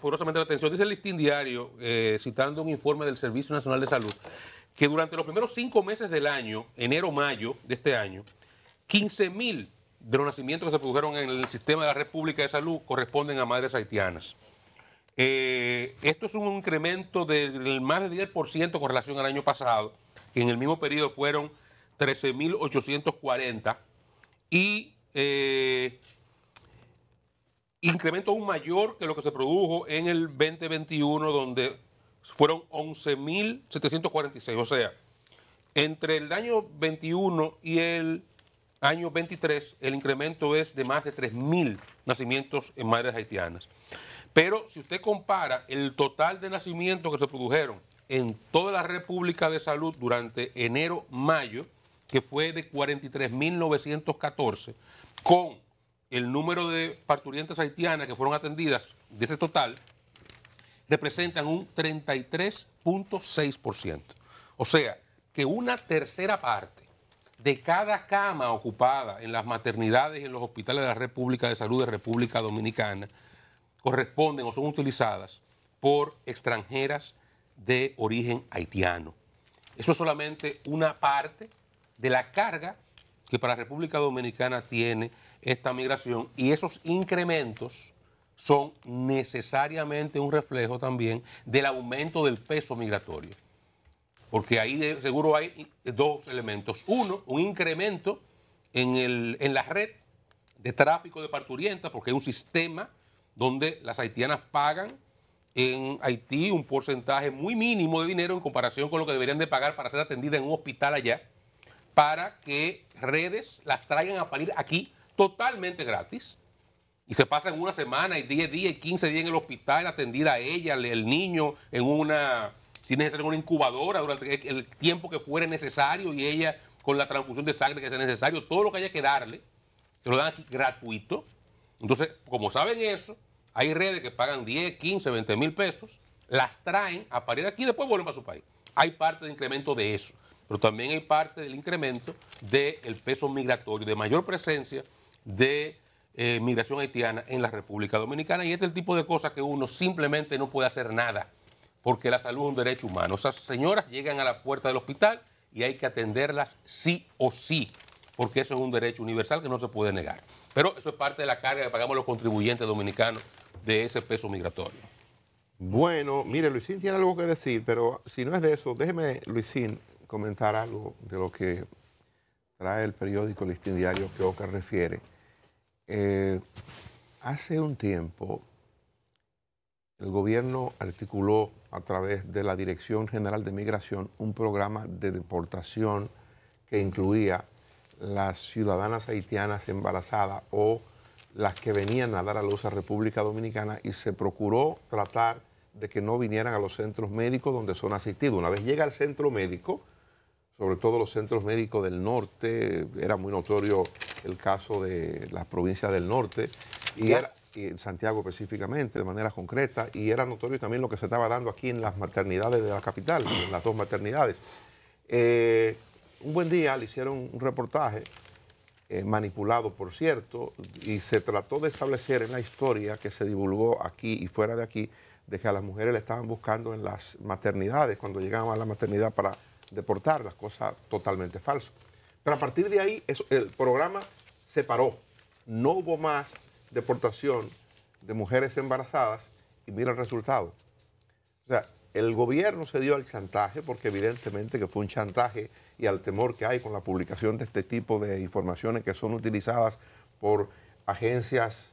poderosamente la atención. Dice el listín diario, eh, citando un informe del Servicio Nacional de Salud, que durante los primeros cinco meses del año, enero-mayo de este año, 15.000 de los nacimientos que se produjeron en el sistema de la República de Salud corresponden a madres haitianas. Eh, esto es un incremento del más del 10% con relación al año pasado, que en el mismo periodo fueron 13.840. Y eh, incremento aún mayor que lo que se produjo en el 2021, donde fueron 11.746. O sea, entre el año 21 y el año 23, el incremento es de más de 3.000 nacimientos en madres haitianas. Pero si usted compara el total de nacimientos que se produjeron en toda la República de Salud durante enero-mayo, que fue de 43.914, con el número de parturientes haitianas que fueron atendidas de ese total representan un 33.6%. O sea, que una tercera parte de cada cama ocupada en las maternidades y en los hospitales de la República de Salud de República Dominicana corresponden o son utilizadas por extranjeras de origen haitiano. Eso es solamente una parte de la carga que para la República Dominicana tiene esta migración y esos incrementos son necesariamente un reflejo también del aumento del peso migratorio. Porque ahí seguro hay dos elementos. Uno, un incremento en, en la red de tráfico de parturientas, porque es un sistema donde las haitianas pagan en Haití un porcentaje muy mínimo de dinero en comparación con lo que deberían de pagar para ser atendidas en un hospital allá, para que redes las traigan a parir aquí totalmente gratis. Y se pasan una semana y 10 días y 15 días en el hospital atendida a ella, el niño, en una, ...sin necesidad en una incubadora durante el tiempo que fuera necesario y ella con la transfusión de sangre que sea necesario, todo lo que haya que darle, se lo dan aquí gratuito. Entonces, como saben eso, hay redes que pagan 10, 15, 20 mil pesos, las traen a parir aquí y después vuelven a su país. Hay parte de incremento de eso, pero también hay parte del incremento del peso migratorio, de mayor presencia de eh, migración haitiana en la República Dominicana. Y este es el tipo de cosas que uno simplemente no puede hacer nada, porque la salud es un derecho humano. Esas señoras llegan a la puerta del hospital y hay que atenderlas sí o sí, porque eso es un derecho universal que no se puede negar. Pero eso es parte de la carga que pagamos los contribuyentes dominicanos de ese peso migratorio. Bueno, mire, Luisín tiene algo que decir, pero si no es de eso, déjeme, Luisín, comentar algo de lo que trae el periódico Listín Diario que Oca refiere eh, hace un tiempo, el gobierno articuló a través de la Dirección General de Migración un programa de deportación que incluía las ciudadanas haitianas embarazadas o las que venían a dar a luz a República Dominicana y se procuró tratar de que no vinieran a los centros médicos donde son asistidos. Una vez llega al centro médico, sobre todo los centros médicos del norte, era muy notorio el caso de las provincias del norte, y en Santiago específicamente, de manera concreta, y era notorio también lo que se estaba dando aquí en las maternidades de la capital, en las dos maternidades. Eh, un buen día le hicieron un reportaje, eh, manipulado por cierto, y se trató de establecer en la historia que se divulgó aquí y fuera de aquí, de que a las mujeres le estaban buscando en las maternidades, cuando llegaban a la maternidad para ...deportar las cosa totalmente falso Pero a partir de ahí el programa se paró. No hubo más deportación de mujeres embarazadas y mira el resultado. O sea, el gobierno se dio al chantaje porque evidentemente que fue un chantaje y al temor que hay con la publicación de este tipo de informaciones que son utilizadas por agencias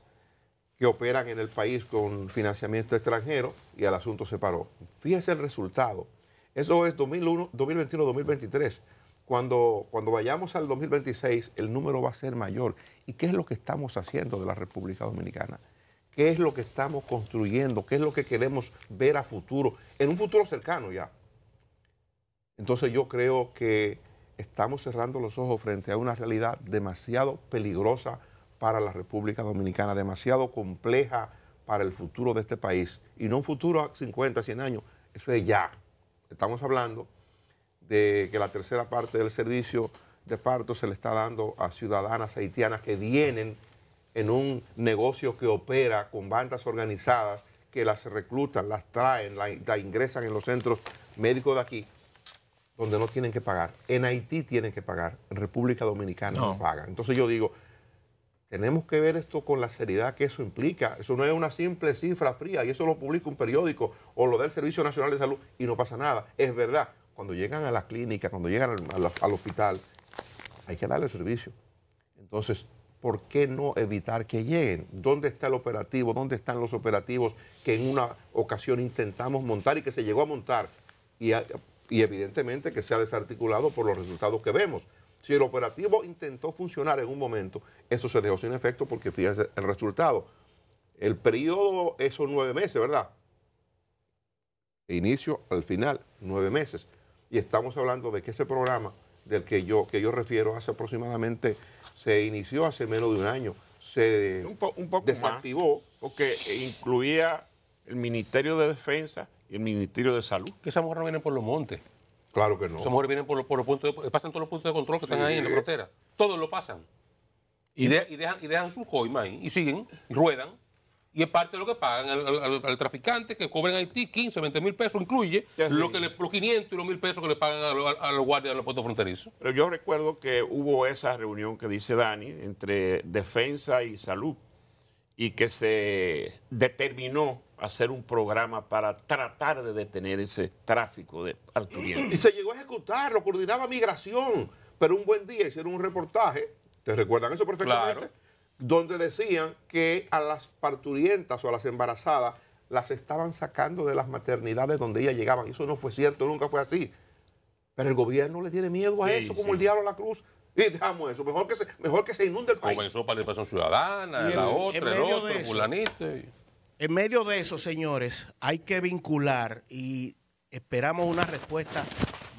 que operan en el país con financiamiento extranjero y el asunto se paró. Fíjese el resultado. Eso es 2021-2023. Cuando, cuando vayamos al 2026, el número va a ser mayor. ¿Y qué es lo que estamos haciendo de la República Dominicana? ¿Qué es lo que estamos construyendo? ¿Qué es lo que queremos ver a futuro? En un futuro cercano ya. Entonces yo creo que estamos cerrando los ojos frente a una realidad demasiado peligrosa para la República Dominicana, demasiado compleja para el futuro de este país. Y no un futuro a 50, 100 años, eso es ya. Estamos hablando de que la tercera parte del servicio de parto se le está dando a ciudadanas haitianas que vienen en un negocio que opera con bandas organizadas que las reclutan, las traen, las ingresan en los centros médicos de aquí, donde no tienen que pagar. En Haití tienen que pagar, en República Dominicana no pagan. Entonces yo digo, tenemos que ver esto con la seriedad que eso implica. Eso no es una simple cifra fría y eso lo publica un periódico o lo del Servicio Nacional de Salud y no pasa nada. Es verdad, cuando llegan a la clínica, cuando llegan al, hospital, hay que darle servicio. Entonces, ¿por qué no evitar que lleguen? ¿Dónde está el operativo? ¿Dónde están los operativos que en una ocasión intentamos montar y que se llegó a montar? y evidentemente que se ha desarticulado por los resultados que vemos. Si el operativo intentó funcionar en un momento, eso se dejó sin efecto porque fíjense el resultado. El periodo, esos nueve meses, ¿verdad? Inicio al final, nueve meses. Y estamos hablando de que ese programa del que yo, que yo refiero hace aproximadamente, se inició hace menos de un año, se desactivó. porque incluía el Ministerio de Defensa y el Ministerio de Salud. Que esa mujer no viene por los montes. Claro que no. Esas mujeres vienen por, los, puntos pasan todos los puntos de control que están ahí en la frontera. Todos lo pasan. Y, dejan, su coima ahí. Y siguen, y ruedan. Y es parte de lo que pagan al, traficante que cobra en Haití 15, 20 mil pesos, incluye lo que los 500 y los mil pesos que le pagan a, a los guardias de los puestos fronterizos. Pero yo recuerdo que hubo esa reunión que dice Dani entre defensa y salud y que se determinó hacer un programa para tratar de detener ese tráfico de parturientas. Y se llegó a ejecutar, lo coordinaba Migración, pero un buen día hicieron un reportaje, ¿te recuerdan eso perfectamente? Donde decían que a las parturientas o a las embarazadas las estaban sacando de las maternidades donde ellas llegaban. Eso no fue cierto, nunca fue así. Pero el gobierno le tiene miedo a eso, como el diablo a la cruz. Y dejamos eso, mejor que se, mejor que se inunde el país. Comenzó participación ciudadana, la otra, el, el otro, en medio de eso, señores, hay que vincular y esperamos una respuesta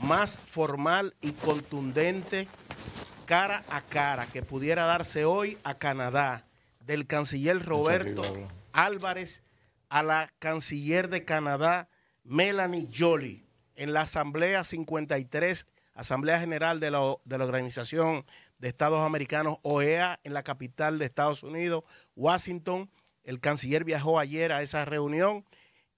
más formal y contundente cara a cara que pudiera darse hoy a Canadá del canciller Roberto Álvarez a la canciller de Canadá Melanie Jolie en la Asamblea 53, Asamblea General de la, de la Organización de Estados Americanos, OEA, en la capital de Estados Unidos, Washington el canciller viajó ayer a esa reunión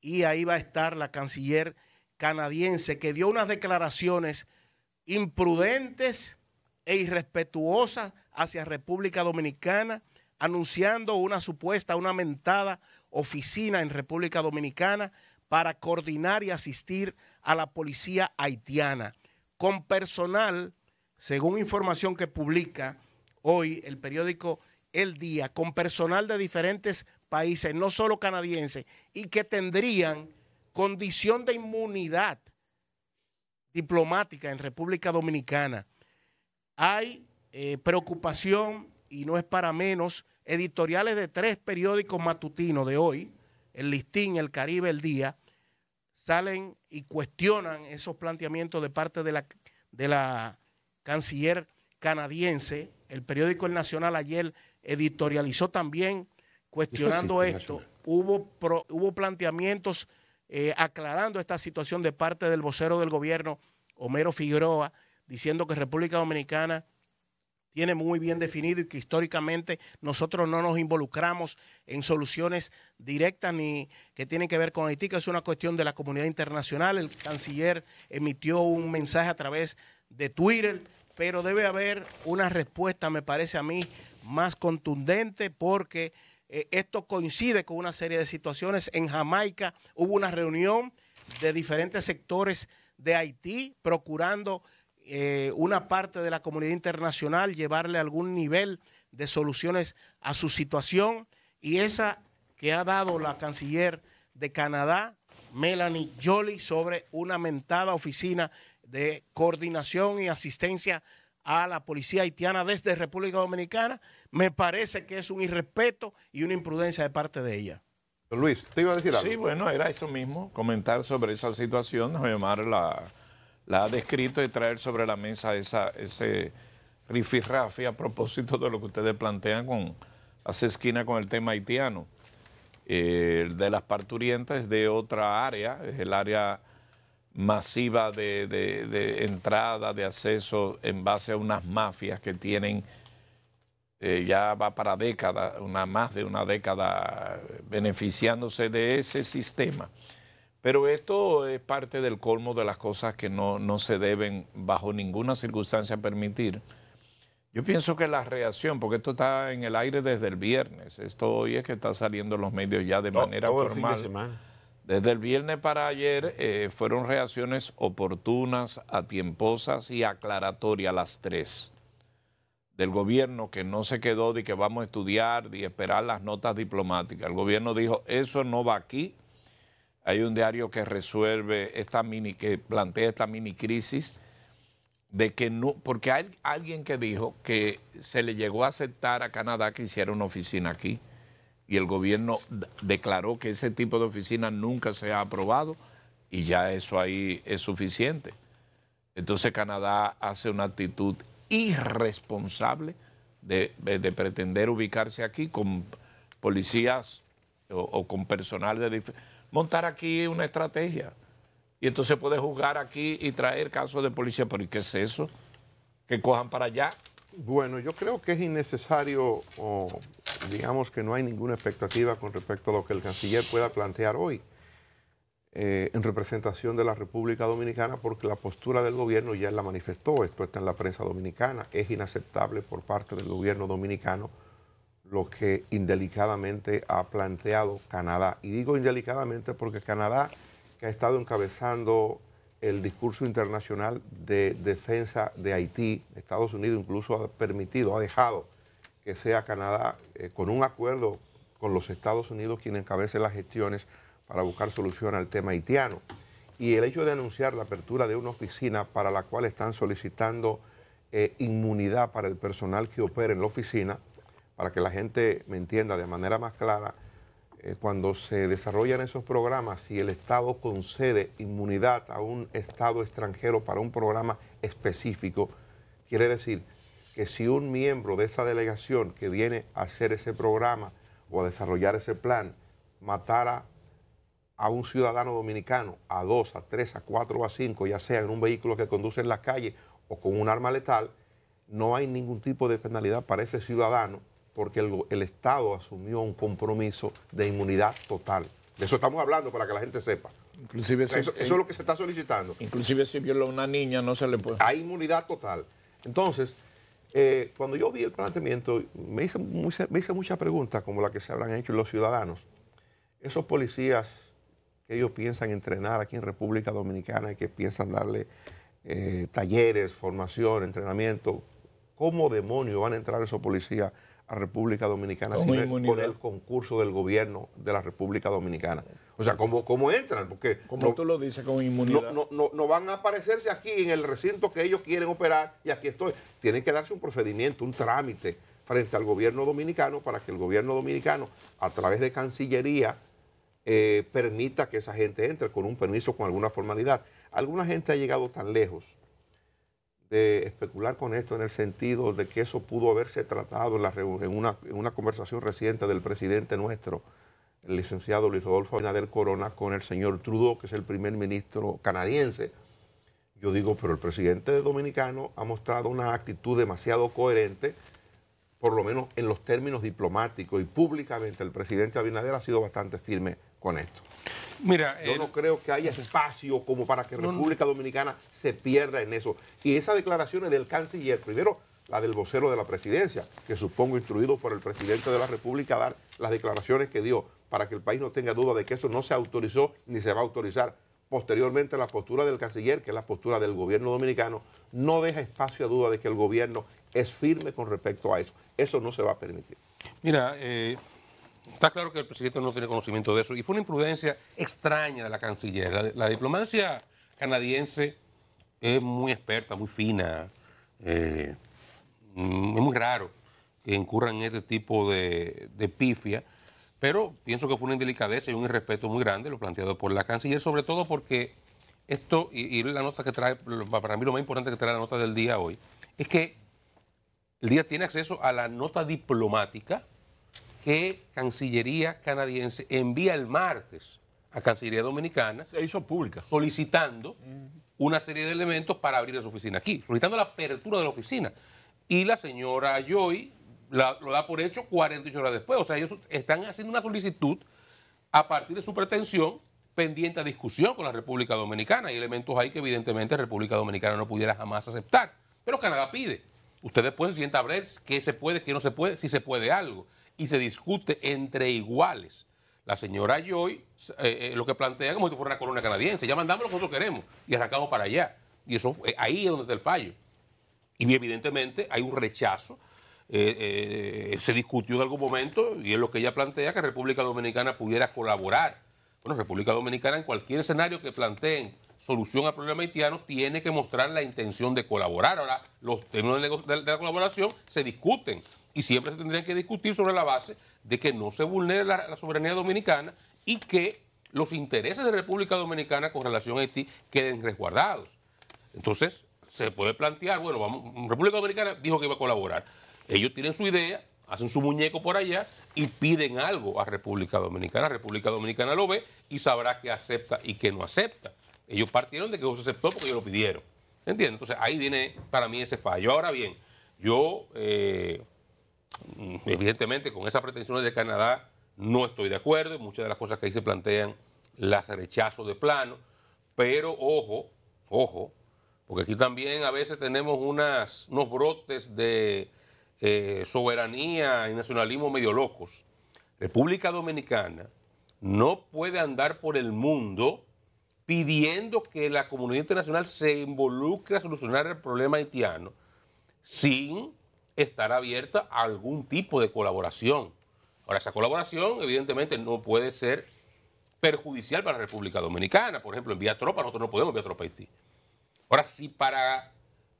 y ahí va a estar la canciller canadiense que dio unas declaraciones imprudentes e irrespetuosas hacia República Dominicana, anunciando una supuesta, una mentada oficina en República Dominicana para coordinar y asistir a la policía haitiana, con personal, según información que publica hoy el periódico el día con personal de diferentes países, no solo canadienses, y que tendrían condición de inmunidad diplomática en República Dominicana. Hay eh, preocupación, y no es para menos, editoriales de tres periódicos matutinos de hoy, el Listín, el Caribe, el Día, salen y cuestionan esos planteamientos de parte de la, de la canciller canadiense. El periódico El Nacional ayer editorializó también cuestionando esto. Hubo, hubo planteamientos eh, aclarando esta situación de parte del vocero del gobierno, Homero Figueroa, diciendo que República Dominicana tiene muy bien definido y que históricamente nosotros no nos involucramos en soluciones directas ni que tienen que ver con Haití, que es una cuestión de la comunidad internacional. El canciller emitió un mensaje a través de Twitter, pero debe haber una respuesta, me parece a mí, más contundente porque eh, esto coincide con una serie de situaciones. En Jamaica hubo una reunión de diferentes sectores de Haití procurando eh, una parte de la comunidad internacional llevarle algún nivel de soluciones a su situación y esa que ha dado la canciller de Canadá, Melanie Jolie, sobre una mentada oficina de coordinación y asistencia a la policía haitiana desde República Dominicana, me parece que es un irrespeto y una imprudencia de parte de ella. Luis, te iba a decir algo. Sí, bueno, era eso mismo, comentar sobre esa situación. Omar la, la ha descrito y traer sobre la mesa esa, ese rifirrafi a propósito de lo que ustedes plantean con hace esquina con el tema haitiano. El eh, de las parturientas de otra área, es el área masiva de, entrada, de acceso en base a unas mafias que tienen, eh, ya va para décadas, una, más de una década, beneficiándose de ese sistema. Pero esto es parte del colmo de las cosas que no, se deben bajo ninguna circunstancia permitir. Yo pienso que la reacción, porque esto está en el aire desde el viernes, esto hoy es que está saliendo en los medios ya de manera formal. Desde el viernes para ayer eh, fueron reacciones oportunas, atiemposas y aclaratorias las tres del gobierno que no se quedó de que vamos a estudiar y esperar las notas diplomáticas. El gobierno dijo, eso no va aquí. Hay un diario que resuelve esta mini, que plantea esta mini crisis de que no, porque hay alguien que dijo que se le llegó a aceptar a Canadá que hiciera una oficina aquí y el gobierno declaró que ese tipo de oficina nunca se ha aprobado y ya eso ahí es suficiente. Entonces Canadá hace una actitud irresponsable de, pretender ubicarse aquí con policías o, con personal de... Montar aquí una estrategia. Y entonces puede juzgar aquí y traer casos de policía. ¿Pero y qué es eso? Que cojan para allá bueno, yo creo que es innecesario, o digamos que no hay ninguna expectativa con respecto a lo que el canciller pueda plantear hoy eh, en representación de la República Dominicana, porque la postura del gobierno ya la manifestó, esto está en la prensa dominicana, es inaceptable por parte del gobierno dominicano lo que indelicadamente ha planteado Canadá. Y digo indelicadamente porque Canadá, que ha estado encabezando el discurso internacional de defensa de Haití. Estados Unidos incluso ha permitido, ha dejado que sea Canadá, eh, con un acuerdo con los Estados Unidos, quien encabece las gestiones para buscar solución al tema haitiano. Y el hecho de anunciar la apertura de una oficina para la cual están solicitando eh, inmunidad para el personal que opera en la oficina, para que la gente me entienda de manera más clara, eh, cuando se desarrollan esos programas, si el Estado concede inmunidad a un Estado extranjero para un programa específico, quiere decir que si un miembro de esa delegación que viene a hacer ese programa o a desarrollar ese plan matara a un ciudadano dominicano, a dos, a tres, a cuatro o a cinco, ya sea en un vehículo que conduce en la calle o con un arma letal, no hay ningún tipo de penalidad para ese ciudadano porque el, Estado asumió un compromiso de inmunidad total. De eso estamos hablando para que la gente sepa. Inclusive eso, es lo que se está solicitando. Inclusive si viola a una niña no se le puede... Hay inmunidad total. Entonces, eh, cuando yo vi el planteamiento, me hice, me hice muchas preguntas como la que se habrán hecho los ciudadanos. Esos policías que ellos piensan entrenar aquí en República Dominicana y que piensan darle eh, talleres, formación, entrenamiento, ¿cómo demonios van a entrar esos policías a República Dominicana con el concurso del gobierno de la República Dominicana. O sea, ¿cómo, entran? Porque Como tú lo dices, con inmunidad. No, van a aparecerse aquí en el recinto que ellos quieren operar y aquí estoy. Tienen que darse un procedimiento, un trámite frente al gobierno dominicano para que el gobierno dominicano, a través de Cancillería, eh, permita que esa gente entre con un permiso, con alguna formalidad. Alguna gente ha llegado tan lejos de especular con esto en el sentido de que eso pudo haberse tratado en, una, en una, conversación reciente del presidente nuestro, el licenciado Luis Rodolfo Abinader Corona, con el señor Trudeau, que es el primer ministro canadiense. Yo digo, pero el presidente dominicano ha mostrado una actitud demasiado coherente, por lo menos en los términos diplomáticos y públicamente el presidente Abinader ha sido bastante firme con esto yo no creo que haya espacio como para que República Dominicana se pierda en eso. Y esas declaraciones del canciller, primero la del vocero de la presidencia, que supongo instruido por el presidente de la República a dar las declaraciones que dio, para que el país no tenga duda de que eso no se autorizó ni se va a autorizar. Posteriormente, la postura del canciller, que es la postura del gobierno dominicano, no deja espacio a duda de que el gobierno es firme con respecto a eso. Eso no se va a permitir. Mira, eh, Está claro que el presidente no tiene conocimiento de eso. Y fue una imprudencia extraña de la canciller. La, diplomacia canadiense es muy experta, muy fina. Eh, es muy raro que incurran en este tipo de, pifia. Pero pienso que fue una indelicadeza y un irrespeto muy grande lo planteado por la canciller, sobre todo porque esto, y, y, la nota que trae, para mí lo más importante que trae la nota del día hoy, es que el día tiene acceso a la nota diplomática que Cancillería canadiense envía el martes a Cancillería Dominicana. Se hizo pública. Solicitando una serie de elementos para abrir su oficina aquí, solicitando la apertura de la oficina. Y la señora Joy lo da por hecho 48 horas después. O sea, ellos están haciendo una solicitud a partir de su pretensión pendiente a discusión con la República Dominicana. Hay elementos ahí que evidentemente la República Dominicana no pudiera jamás aceptar. Pero Canadá pide. Usted después se sienta a ver qué se puede, qué no se puede, si se puede algo y se discute entre iguales. La señora Joy eh, eh, lo que plantea como si fuera una corona canadiense, ya mandamos lo que nosotros queremos y arrancamos para allá. Y eso eh, ahí es donde está el fallo. Y evidentemente hay un rechazo. se discutió en algún momento y es lo que ella plantea que República Dominicana pudiera colaborar. Bueno, República Dominicana en cualquier escenario que planteen solución al problema haitiano tiene que mostrar la intención de colaborar. Ahora, los términos de la colaboración se discuten y siempre se tendrían que discutir sobre la base de que no se vulnere la, soberanía dominicana y que los intereses de República Dominicana con relación a Haití queden resguardados. Entonces, se puede plantear, bueno, vamos, República Dominicana dijo que iba a colaborar. Ellos tienen su idea, hacen su muñeco por allá y piden algo a República Dominicana. República Dominicana lo ve y sabrá que acepta y que no acepta. Ellos partieron de que no se aceptó porque ellos lo pidieron. entiende? Entonces ahí viene para mí ese fallo. Ahora bien, yo eh, Evidentemente, con esas pretensiones de Canadá no estoy de acuerdo. Muchas de las cosas que ahí se plantean las rechazo de plano. Pero ojo, ojo, porque aquí también a veces tenemos unos brotes de eh, soberanía y nacionalismo medio locos. República Dominicana no puede andar por el mundo pidiendo que la comunidad internacional se involucre a solucionar el problema haitiano sin estar abierta a algún tipo de colaboración. Ahora, esa colaboración evidentemente no puede ser perjudicial para la República Dominicana. Por ejemplo, enviar tropas, nosotros no podemos enviar tropas a Haití. Ahora, si para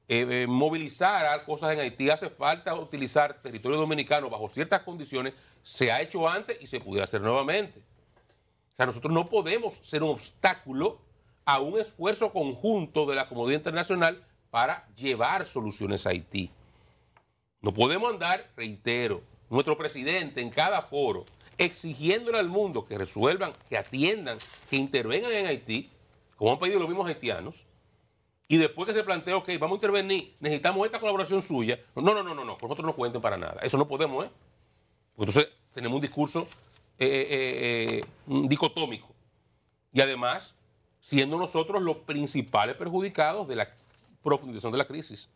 eh, eh, movilizar cosas en Haití hace falta utilizar territorio dominicano bajo ciertas condiciones, se ha hecho antes y se pudiera hacer nuevamente. O sea, nosotros no podemos ser un obstáculo a un esfuerzo conjunto de la comunidad internacional para llevar soluciones a Haití. No podemos andar, reitero, nuestro presidente en cada foro exigiéndole al mundo que resuelvan, que atiendan, que intervengan en Haití, como han pedido los mismos haitianos, y después que se plantea, ok, vamos a intervenir, necesitamos esta colaboración suya. No, no, no, no, no, nosotros no cuenten para nada. Eso no podemos, ¿eh? Porque entonces tenemos un discurso eh, eh, eh, dicotómico. Y además, siendo nosotros los principales perjudicados de la profundización de la crisis.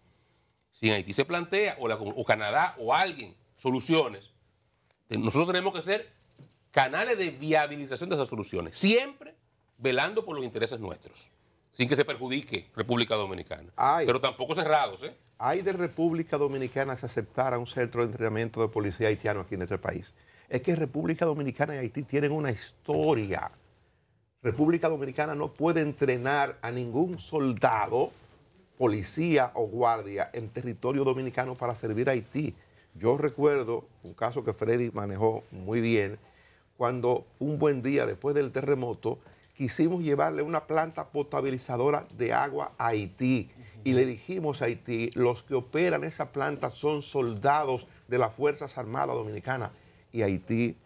Si en Haití se plantea, o, Canadá, o alguien, soluciones, nosotros tenemos que ser canales de viabilización de esas soluciones, siempre velando por los intereses nuestros, sin que se perjudique República Dominicana. Pero tampoco cerrados. ¿eh? Hay de República Dominicana se aceptara un centro de entrenamiento de policía haitiano aquí en este país. Es que República Dominicana y Haití tienen una historia. República Dominicana no puede entrenar a ningún soldado policía o guardia en territorio dominicano para servir a Haití. Yo recuerdo un caso que Freddy manejó muy bien, cuando un buen día después del terremoto quisimos llevarle una planta potabilizadora de agua a Haití y le dijimos a Haití, los que operan esa planta son soldados de las Fuerzas Armadas Dominicanas y Haití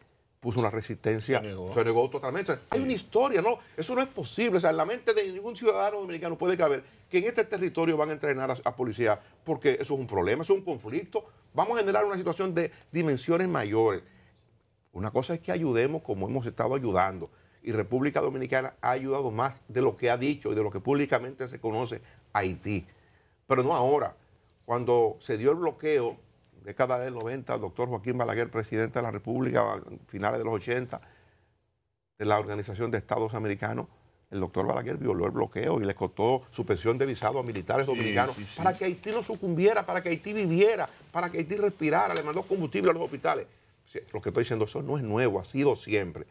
puso una resistencia, se negó, totalmente. Hay una historia, no, eso no es posible, o sea, en la mente de ningún ciudadano dominicano puede caber que en este territorio van a entrenar a, policía, porque eso es un problema, eso es un conflicto. Vamos a generar una situación de dimensiones mayores. Una cosa es que ayudemos como hemos estado ayudando. Y República Dominicana ha ayudado más de lo que ha dicho y de lo que públicamente se conoce Haití. Pero no ahora. Cuando se dio el bloqueo, década del 90, el doctor Joaquín Balaguer, presidente de la República, a finales de los 80, de la Organización de Estados Americanos, el doctor Balaguer violó el bloqueo y le costó suspensión de visado a militares dominicanos para que Haití no sucumbiera, para que Haití viviera, para que Haití respirara, le mandó combustible a los hospitales. Lo que estoy diciendo, eso no es nuevo, ha sido siempre.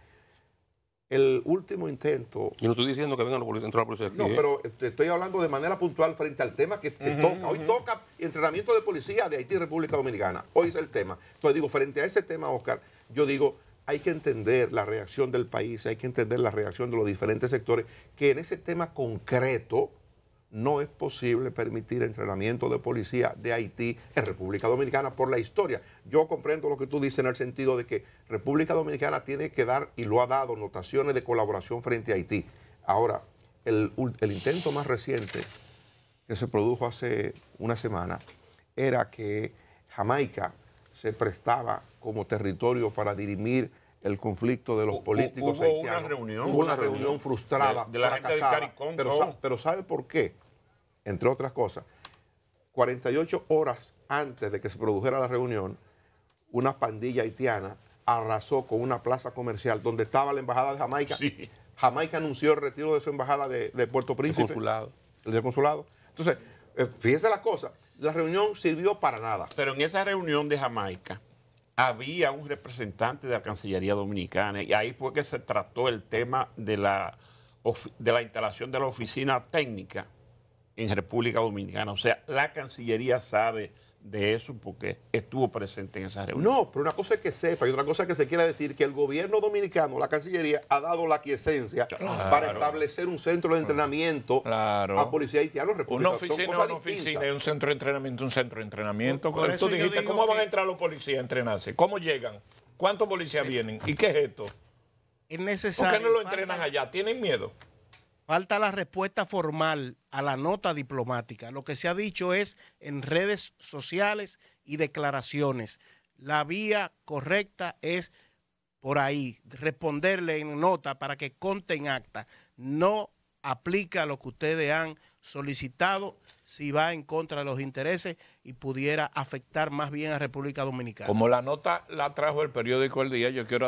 El último intento. Y no estoy diciendo que venga la policía, la policía aquí, No, ¿eh? pero estoy hablando de manera puntual frente al tema que, que toca. Hoy toca entrenamiento de policía de Haití República Dominicana. Hoy es el tema. Entonces digo, frente a ese tema, Oscar, yo digo, hay que entender la reacción del país, hay que entender la reacción de los diferentes sectores, que en ese tema concreto no es posible permitir entrenamiento de policía de Haití en República Dominicana por la historia. Yo comprendo lo que tú dices en el sentido de que República Dominicana tiene que dar, y lo ha dado, notaciones de colaboración frente a Haití. Ahora, el, intento más reciente que se produjo hace una semana era que Jamaica se prestaba como territorio para dirimir el conflicto de los políticos hubo Una reunión, hubo una reunión frustrada, de, la pero, ¿sabe por qué? Entre otras cosas, 48 horas antes de que se produjera la reunión, una pandilla haitiana arrasó con una plaza comercial donde estaba la embajada de Jamaica. Jamaica anunció el retiro de su embajada de, Puerto Príncipe. El consulado. El del consulado. Entonces, eh, fíjense las cosas. La reunión sirvió para nada. Pero en esa reunión de Jamaica, había un representante de la Cancillería Dominicana y ahí fue que se trató el tema de la, de la instalación de la oficina técnica en República Dominicana. O sea, la Cancillería sabe de eso porque estuvo presente en esa reunión. No, pero una cosa es que sepa y otra cosa es que se quiera decir que el gobierno dominicano, la Cancillería, ha dado la quiescencia para establecer un centro de entrenamiento claro. a policía haitiana. Una oficina, una oficina, un centro de entrenamiento, un centro de entrenamiento. ¿cómo van a entrar los policías a entrenarse? ¿Cómo llegan? ¿Cuántos policías vienen? ¿Y qué es esto? Es necesario. ¿Por qué no lo entrenan allá? ¿Tienen miedo? Falta la respuesta formal a la nota diplomática. Lo que se ha dicho es en redes sociales y declaraciones. La vía correcta es por ahí, responderle en nota para que conte en acta. No aplica lo que ustedes han solicitado si va en contra de los intereses y pudiera afectar más bien a República Dominicana. Como la nota la trajo el periódico El Día, yo quiero...